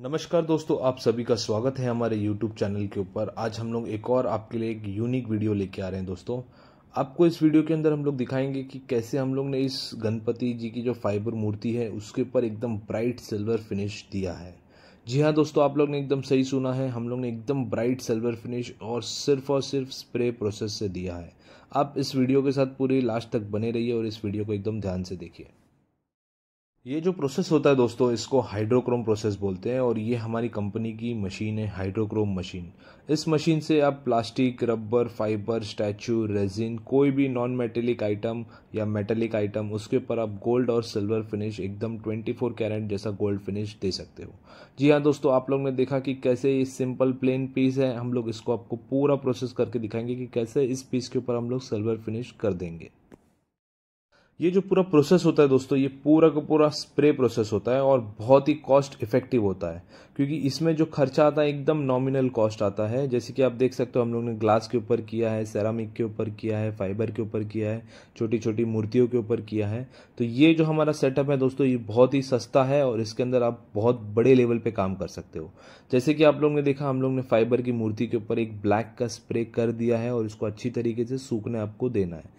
नमस्कार दोस्तों आप सभी का स्वागत है हमारे YouTube चैनल के ऊपर आज हम लोग एक और आपके लिए एक यूनिक वीडियो लेके आ रहे हैं दोस्तों आपको इस वीडियो के अंदर हम लोग दिखाएंगे कि कैसे हम लोग ने इस गणपति जी की जो फाइबर मूर्ति है उसके ऊपर एकदम ब्राइट सिल्वर फिनिश दिया है जी हाँ दोस्तों आप लोग ने एकदम सही सुना है हम लोग ने एकदम ब्राइट सिल्वर फिनिश और सिर्फ और सिर्फ स्प्रे प्रोसेस से दिया है आप इस वीडियो के साथ पूरी लास्ट तक बने रहिए और इस वीडियो को एकदम ध्यान से देखिए ये जो प्रोसेस होता है दोस्तों इसको हाइड्रोक्रोम प्रोसेस बोलते हैं और ये हमारी कंपनी की मशीन है हाइड्रोक्रोम मशीन इस मशीन से आप plastic rubber fibre statue resin कोई भी नॉन मेटेलिक आइटम या मेटेलिक आइटम उसके ऊपर आप गोल्ड और सिल्वर फिनिश एकदम 24 कैरेट जैसा गोल्ड फिनिश दे सकते हो जी हाँ दोस्तों आप लोग ने देखा कि कैसे ये सिंपल प्लेन पीस है हम लोग इसको आपको पूरा प्रोसेस करके दिखाएंगे कि कैसे इस पीस के ऊपर हम लोग सिल्वर फिनिश कर देंगे ये जो पूरा प्रोसेस होता है दोस्तों ये पूरा का पूरा स्प्रे प्रोसेस होता है और बहुत ही कॉस्ट इफेक्टिव होता है क्योंकि इसमें जो खर्चा आता है एकदम नॉमिनल कॉस्ट आता है जैसे कि आप देख सकते हो हम लोग ने ग्लास के ऊपर किया है सेरामिक के ऊपर किया है फाइबर के ऊपर किया है छोटी छोटी मूर्तियों के ऊपर किया है तो ये जो हमारा सेटअप है दोस्तों ये बहुत ही सस्ता है और इसके अंदर आप बहुत बड़े लेवल पर काम कर सकते हो जैसे कि आप लोग ने देखा हम लोग ने फाइबर की मूर्ति के ऊपर एक ब्लैक का स्प्रे कर दिया है और इसको अच्छी तरीके से सूखने आपको देना है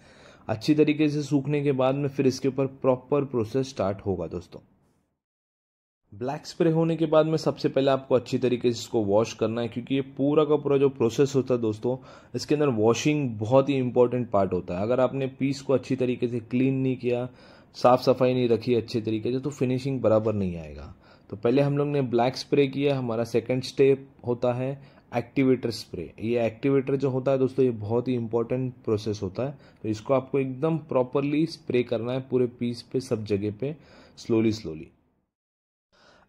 अच्छी तरीके से सूखने के बाद में फिर इसके ऊपर प्रॉपर प्रोसेस स्टार्ट होगा दोस्तों ब्लैक स्प्रे होने के बाद में सबसे पहले आपको अच्छी तरीके से इसको वॉश करना है क्योंकि ये पूरा का पूरा जो प्रोसेस होता है दोस्तों इसके अंदर वॉशिंग बहुत ही इंपॉर्टेंट पार्ट होता है अगर आपने पीस को अच्छी तरीके से क्लीन नहीं किया साफ़ सफाई नहीं रखी अच्छे तरीके से तो फिनिशिंग बराबर नहीं आएगा तो पहले हम लोग ने ब्लैक स्प्रे किया हमारा सेकेंड स्टेप होता है एक्टिवेटर स्प्रे ये एक्टिवेटर जो होता है दोस्तों ये बहुत ही इंपॉर्टेंट प्रोसेस होता है तो इसको आपको एकदम प्रॉपरली स्प्रे करना है पूरे पीस पे सब जगह पे स्लोली स्लोली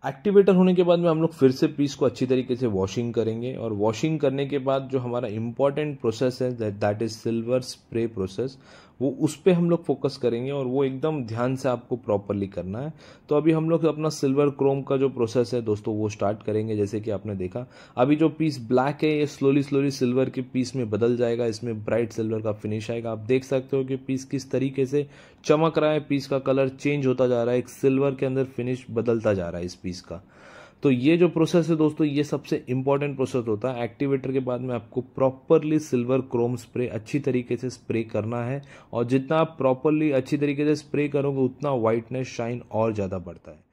एक्टिवेटर होने के बाद में हम लोग फिर से पीस को अच्छी तरीके से वॉशिंग करेंगे और वॉशिंग करने के बाद जो हमारा इम्पॉर्टेंट प्रोसेस है that is silver spray process वो उस पर हम लोग फोकस करेंगे और वो एकदम ध्यान से आपको प्रॉपरली करना है तो अभी हम लोग अपना सिल्वर क्रोम का जो प्रोसेस है दोस्तों वो स्टार्ट करेंगे जैसे कि आपने देखा अभी जो पीस ब्लैक है ये स्लोली स्लोली सिल्वर के पीस में बदल जाएगा इसमें ब्राइट सिल्वर का फिनिश आएगा आप देख सकते हो कि पीस किस तरीके से चमक रहा है पीस का कलर चेंज होता जा रहा है एक सिल्वर के अंदर फिनिश बदलता जा रहा है इस पीस का तो ये जो प्रोसेस है दोस्तों ये सबसे इंपॉर्टेंट प्रोसेस होता है एक्टिवेटर के बाद में आपको प्रॉपरली सिल्वर क्रोम स्प्रे अच्छी तरीके से स्प्रे करना है और जितना आप प्रॉपरली अच्छी तरीके से स्प्रे करोगे उतना व्हाइटनेस शाइन और ज़्यादा बढ़ता है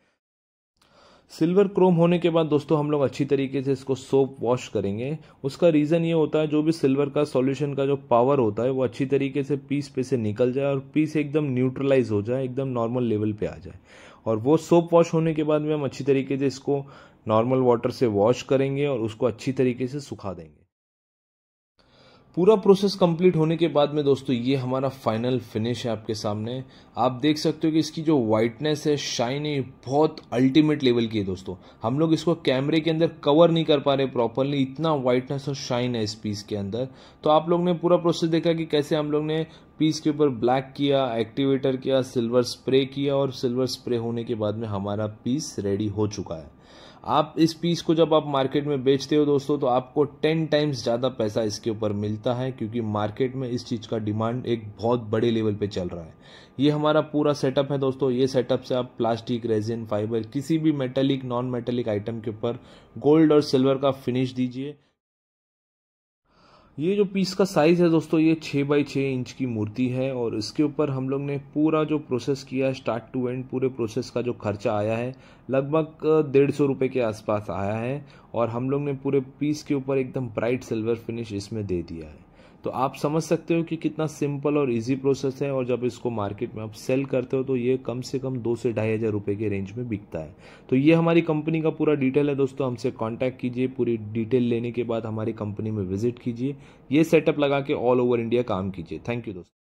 सिल्वर क्रोम होने के बाद दोस्तों हम लोग अच्छी तरीके से इसको सोप वॉश करेंगे उसका रीज़न ये होता है जो भी सिल्वर का सॉल्यूशन का जो पावर होता है वो अच्छी तरीके से पीस पे से निकल जाए और पीस एकदम न्यूट्रलाइज हो जाए एकदम नॉर्मल लेवल पे आ जाए और वो सोप वॉश होने के बाद में हम अच्छी तरीके से इसको नॉर्मल वाटर से वॉश करेंगे और उसको अच्छी तरीके से सुखा देंगे पूरा प्रोसेस कंप्लीट होने के बाद में दोस्तों ये हमारा फाइनल फिनिश है आपके सामने आप देख सकते हो कि इसकी जो वाइटनेस है शाइन है बहुत अल्टीमेट लेवल की है दोस्तों हम लोग इसको कैमरे के अंदर कवर नहीं कर पा रहे प्रॉपरली इतना वाइटनेस और शाइन है इस पीस के अंदर तो आप लोग ने पूरा प्रोसेस देखा कि कैसे हम लोग ने पीस के ऊपर ब्लैक किया एक्टिवेटर किया सिल्वर स्प्रे किया और सिल्वर स्प्रे होने के बाद में हमारा पीस रेडी हो चुका है आप इस पीस को जब आप मार्केट में बेचते हो दोस्तों तो आपको टेन टाइम्स ज़्यादा पैसा इसके ऊपर मिलता है क्योंकि मार्केट में इस चीज़ का डिमांड एक बहुत बड़े लेवल पे चल रहा है ये हमारा पूरा सेटअप है दोस्तों ये सेटअप से आप प्लास्टिक रेजिन फाइबर किसी भी मेटेलिक नॉन मेटेलिक आइटम के ऊपर गोल्ड और सिल्वर का फिनिश दीजिए ये जो पीस का साइज़ है दोस्तों ये छः बाई छः इंच की मूर्ति है और इसके ऊपर हम लोग ने पूरा जो प्रोसेस किया है स्टार्ट टू एंड पूरे प्रोसेस का जो खर्चा आया है लगभग डेढ़ सौ रुपये के आसपास आया है और हम लोग ने पूरे पीस के ऊपर एकदम ब्राइट सिल्वर फिनिश इसमें दे दिया है तो आप समझ सकते हो कि कितना सिंपल और इजी प्रोसेस है और जब इसको मार्केट में आप सेल करते हो तो ये कम से कम दो से ढाई हज़ार रुपये के रेंज में बिकता है तो ये हमारी कंपनी का पूरा डिटेल है दोस्तों हमसे कॉन्टैक्ट कीजिए पूरी डिटेल लेने के बाद हमारी कंपनी में विजिट कीजिए ये सेटअप लगा के ऑल ओवर इंडिया काम कीजिए थैंक यू दोस्तों